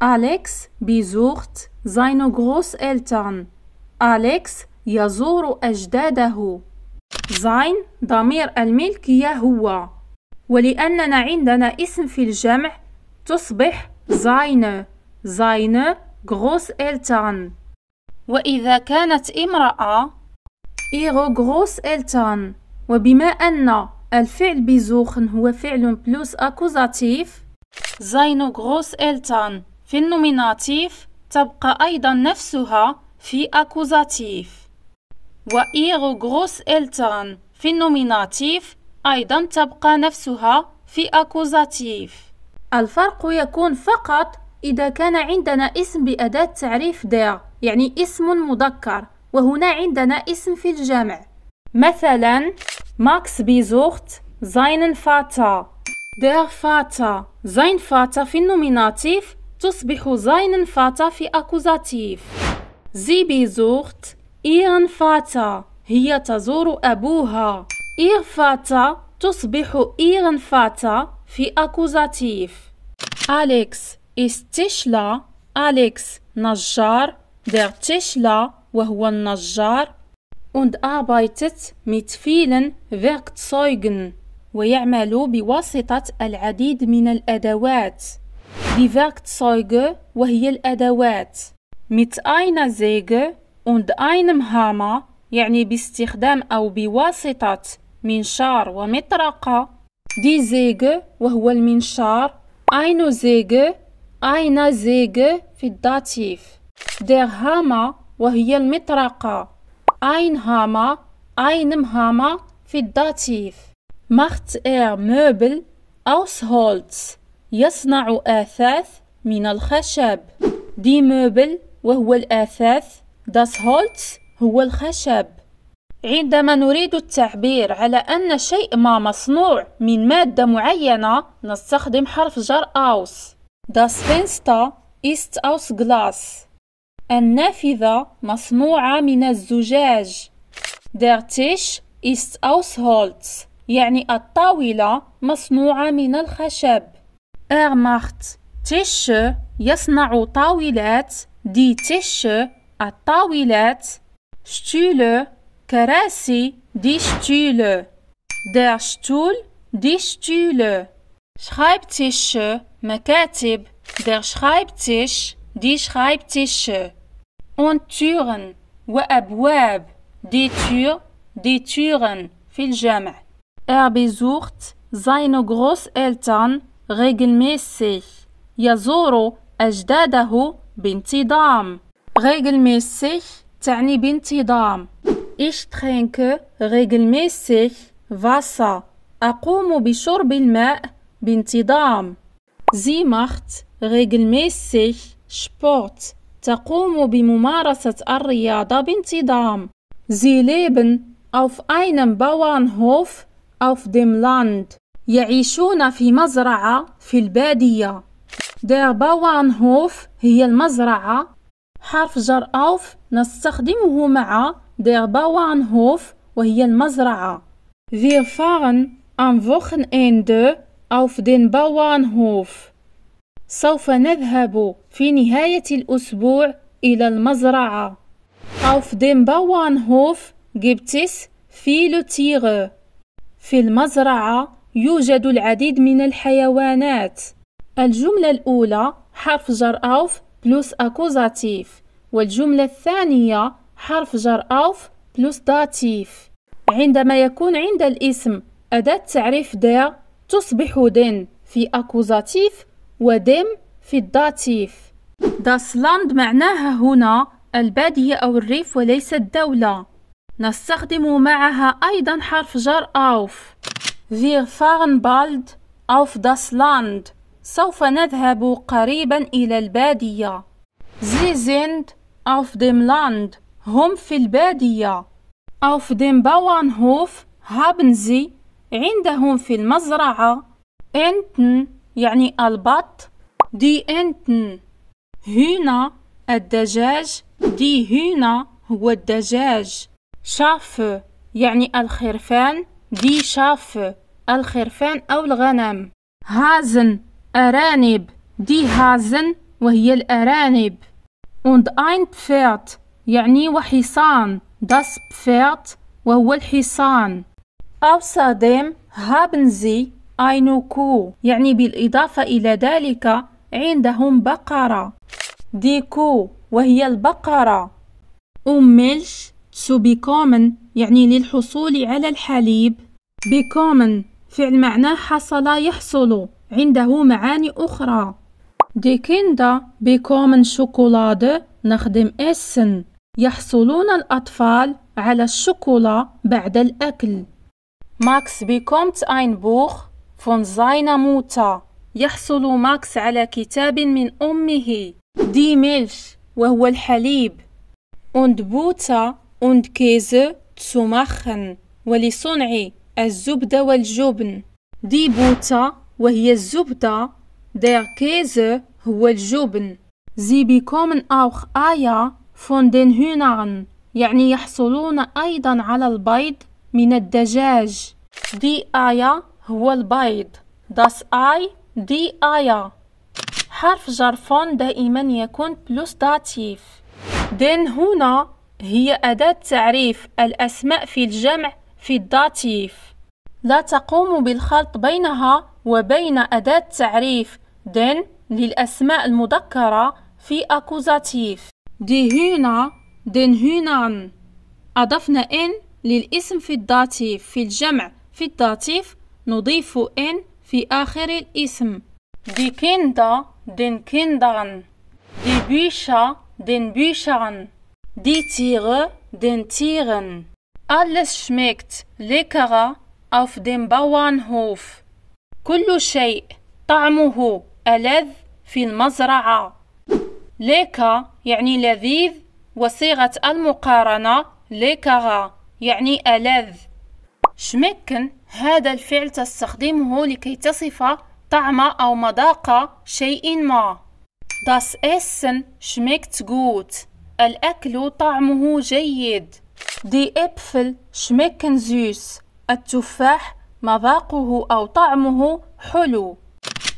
Alex besucht seine Großeltern. Alex يزور أجداده. sein ضمير الملكية هو ولأننا عندنا اسم في الجمع تصبح seine seine Großeltern وإذا كانت امرأة ihre Großeltern وبما أن الفعل بيزوخن هو فعل بلوس أكوزاتيف seine Großeltern في النوميناتيف تبقى أيضا نفسها في أكوزاتيف وإيغو غروس إلتان في النوميناتيف أيضا تبقى نفسها في أكوزاتيف الفرق يكون فقط إذا كان عندنا اسم بأداة تعريف دير يعني اسم مذكر وهنا عندنا اسم في الجمع مثلا ماكس بيزوخت seinen فاتا der فاتا زين فاتا في النوميناتيف تصبح زاينن فاتا في أكوزاتيف زي بيزوغت إيرن فاتا هي تزور أبوها إير فاتا تصبح إيرن فاتا في أكوزاتيف أليكس استشلا أليكس نجار در تشلا وهو النجار und arbeitet mit vielen Werkzeugen ويعمل بواسطة العديد من الأدوات Die Werkzeuge وهي الأدوات mit einer Säge und einem Hammer يعني باستخدام أو بواسطة منشار ومطرقة die Säge وهو المنشار eine Säge eine Säge في الداتيف der Hammer وهي المطرقة ein Hammer einem Hammer في الداتيف macht er Möbel aus Holz يصنع آثاث من الخشب دي موبل وهو الآثاث داس هولتس هو الخشب عندما نريد التعبير على أن شيء ما مصنوع من مادة معينة نستخدم حرف جر أوس داس فينستا إست أوس غلاس النافذة مصنوعة من الزجاج Der تيش ist أوس هولتس يعني الطاولة مصنوعة من الخشب Er macht Tische, يصنع طاولات, die Tische, a الطاولات, Stühle, كراسي, die Stühle, der Stuhl, die Stühle, Schreibtische, makatib, der Schreibtisch, die Schreibtische und Türen وأبواب die Tür die Türen viel الجامع Er besucht seine Großeltern regelmäßig. يزور أجداده بانتظام regelmäßig تعني بانتظام Ich trinke regelmäßig Wasser. أقوم بشرب الماء بانتظام. Sie macht regelmäßig Sport. تقوم بممارسة الرياضة بانتظام. Sie leben auf einem Bauernhof auf dem Land. يعيشون في مزرعة في البادية Der Bauernhof هي المزرعة حرف جر أوف نستخدمه مع Der Bauernhof وهي المزرعة Wir fahren am Wochenende auf den Bauernhof سوف نذهب في نهاية الأسبوع إلى المزرعة Auf dem Bauernhof gibt es viele Tiere في المزرعة يوجد العديد من الحيوانات الجملة الأولى حرف جر أوف بلوس أكوزاتيف والجملة الثانية حرف جر أوف بلوس داتيف عندما يكون عند الاسم أداة تعريف دا تصبح دن في أكوزاتيف ودم في الداتيف داس لاند معناها هنا البادية أو الريف وليس الدولة نستخدم معها أيضا حرف جر أوف Wir fahren bald auf das Land. سوف نذهب قريبا إلى البادية. Sie sind auf dem Land. هم في البادية. Auf dem Bauernhof haben sie عندهم في المزرعة Enten يعني البط دي Enten هنا الدجاج دي هنا هو الدجاج Schafe يعني الخرفان دي شاف الخرفان أو الغنم هازن أرانب دي هازن وهي الأرانب und ein Pferd يعني وحصان das Pferd وهو الحصان außerdem haben sie eine Kuh يعني بالإضافة إلى ذلك عندهم بقرة دي كو وهي البقرة und um Milch to common يعني للحصول على الحليب common فعل معناه حصل يحصل عنده معاني أخرى دي كيندا بي كومن شوكولادة نخدم إسن يحصلون الأطفال على الشوكولا بعد الأكل. ماكس bekommt أين بوخ فون seiner موتا يحصل ماكس على كتاب من أمه. دي ميلش وهو الحليب. Und بوتا und Käse zu machen ولصنع الزبدة والجبن دي بوتا وهي الزبدة der Käse هو الجبن Sie bekommen auch Eier von den Hühnern يعني يحصلون أيضا على البيض من الدجاج دي آية هو البيض das Ei دي آية حرف جرفون دائما يكون بلوس داتيف den Hühner هي أداة تعريف الأسماء في الجمع في الداتيف لا تقوم بالخلط بينها وبين أداة تعريف دن للأسماء المذكرة في أكوزاتيف دي هنا دن هنان أضفنا إن للاسم في الداتيف في الجمع في الداتيف نضيف إن في آخر الاسم دي كندا دن كندان دي بيشا دن بيشان دي Tiere den تيغن Alles schmeckt lecker auf dem Bauernhof. كل شيء طعمه ألذ في المزرعة. ليكا يعني لذيذ وصيغة المقارنة ليكرا يعني ألذ. شمكن هذا الفعل تستخدمه لكي تصف طعم أو مذاق شيء ما. Das Essen schmeckt gut. الأكل طعمه جيد دي أبفل شميكن زيوس التفاح مذاقه أو طعمه حلو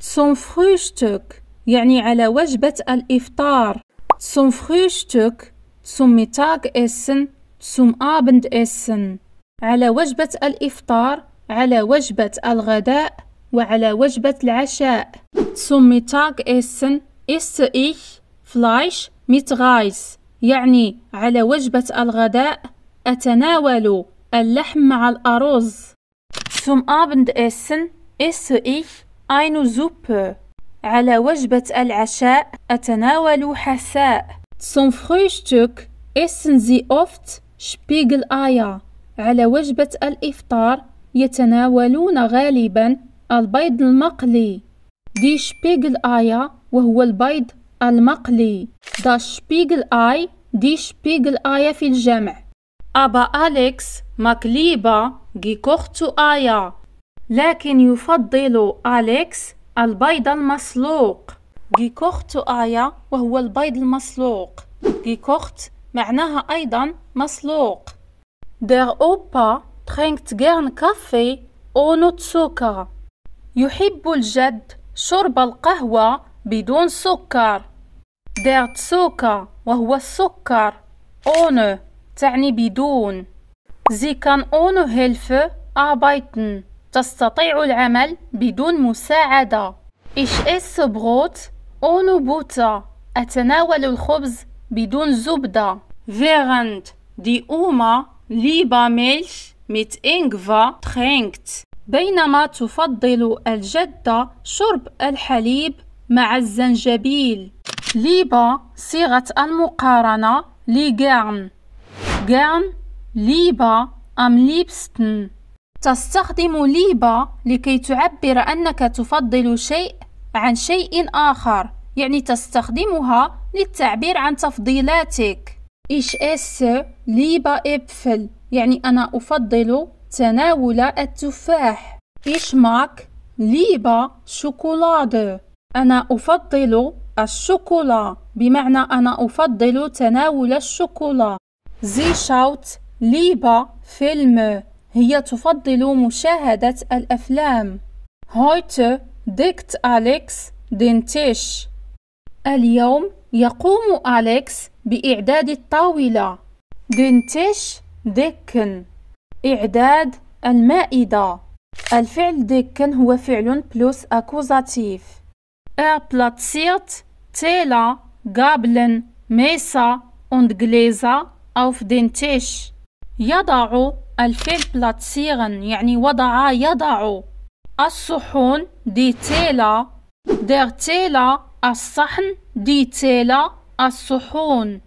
سون فروشتك يعني على وجبة الإفطار سون فروشتك سوم ميتاغ إسن سوم آبند إسن على وجبة الإفطار على وجبة الغداء وعلى وجبة العشاء zum إسن إس إيش فلايش ميت غايس. يعني على وجبة الغداء أتناول اللحم مع الأرز. Zum Abendessen esse ich eine Suppe. على وجبة العشاء أتناول حساء. Zum Frühstück essen sie oft Spiegeleier. على وجبة الإفطار يتناولون غالبا البيض المقلي. Die Spiegeleier وهو البيض المقلي آي دي شبيغل آي في الجمع أبا أليكس جي كوختو آيا لكن يفضل أليكس البيض المسلوق كوختو آيا وهو البيض المسلوق كوخت معناها أيضا مسلوق Der أوبا ترينكت جيرن كافي أو نوتسوكا يحب الجد شرب القهوة بدون سكر ديرت تسوكا وهو السكر اون تعني بدون زي كان اون هيلف ارابيتن تستطيع العمل بدون مساعدة إيش إس بروت أونو بوتا أتناول الخبز بدون زبدة فيغنت دي أوما ليبا ميلش ميت إنغفا تخينكت بينما تفضل الجدة شرب الحليب مع الزنجبيل ليبا صيغة المقارنة ليغارن غارن ليبا أم ليبستن تستخدم ليبا لكي تعبر أنك تفضل شيء عن شيء آخر يعني تستخدمها للتعبير عن تفضيلاتك إيش إس ليبا إبفل يعني أنا أفضل تناول التفاح إيش ماك ليبا شوكولادة أنا أفضل الشوكولا بمعنى أنا أفضل تناول الشوكولا زي شاوت ليبا فيلم هي تفضل مشاهدة الأفلام هويت ديكت أليكس دينتيش اليوم يقوم أليكس بإعداد الطاولة دينتيش ديكن إعداد المائدة الفعل ديكن هو فعل بلوس أكوزاتيف Er platziert Teller, Gabeln, Messer und Gläser auf den Tisch. يضع الفعل platzieren يعني وضع يضع الصحون دي تيلا der تيلا الصحن دي تيلا الصحون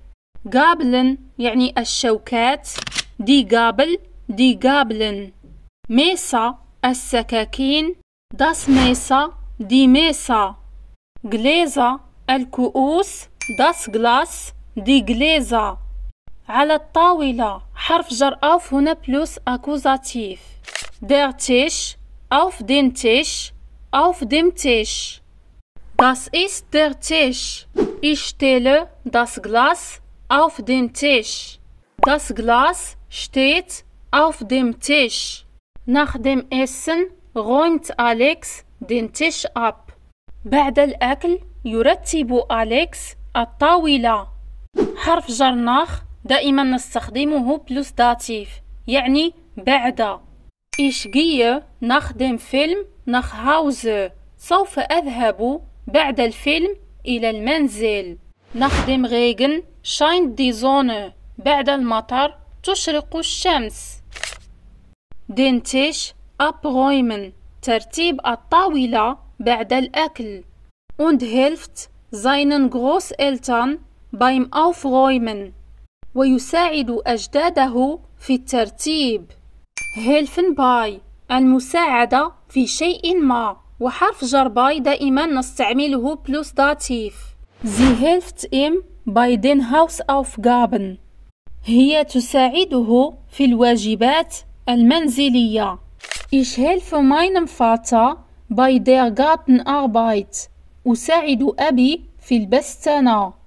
جابلن يعني الشوكات دي جابل دي جابلن ميسا السكاكين داس ميسا دي ميسا غليزا الكؤوس داس غلاس دي غليزا على الطاولة حرف جر أوف هنا بلوس أكوزاتيف دير تيش أوف دين تيش أوف ديم تيش داس إيس دير تيش إيش تيلو داس غلاس أوف دين تيش داس غلاس شتيت أوف ديم تيش نخدم إسن غومت أليكس دين تيش أب بعد الأكل يرتب أليكس الطاولة حرف جرناخ دائما نستخدمه بلوس داتيف يعني بعد إيش gehe نخدم فيلم Film سوف أذهب بعد الفيلم إلى المنزل. نخدم غيغن شاين دي زون بعد المطر تشرق الشمس. دينتيش أبغويمن ترتيب الطاولة بعد الأكل und hilft seinen Großeltern beim Aufräumen ويساعد أجداده في الترتيب helfen by المساعدة في شيء ما وحرف جر باي دائما نستعمله بلوس داتيف sie hilft ihm bei den Hausaufgaben هي تساعده في الواجبات المنزلية Ich helfe meinem Vater bei der Gartenarbeit. أساعد أبي في البستانة.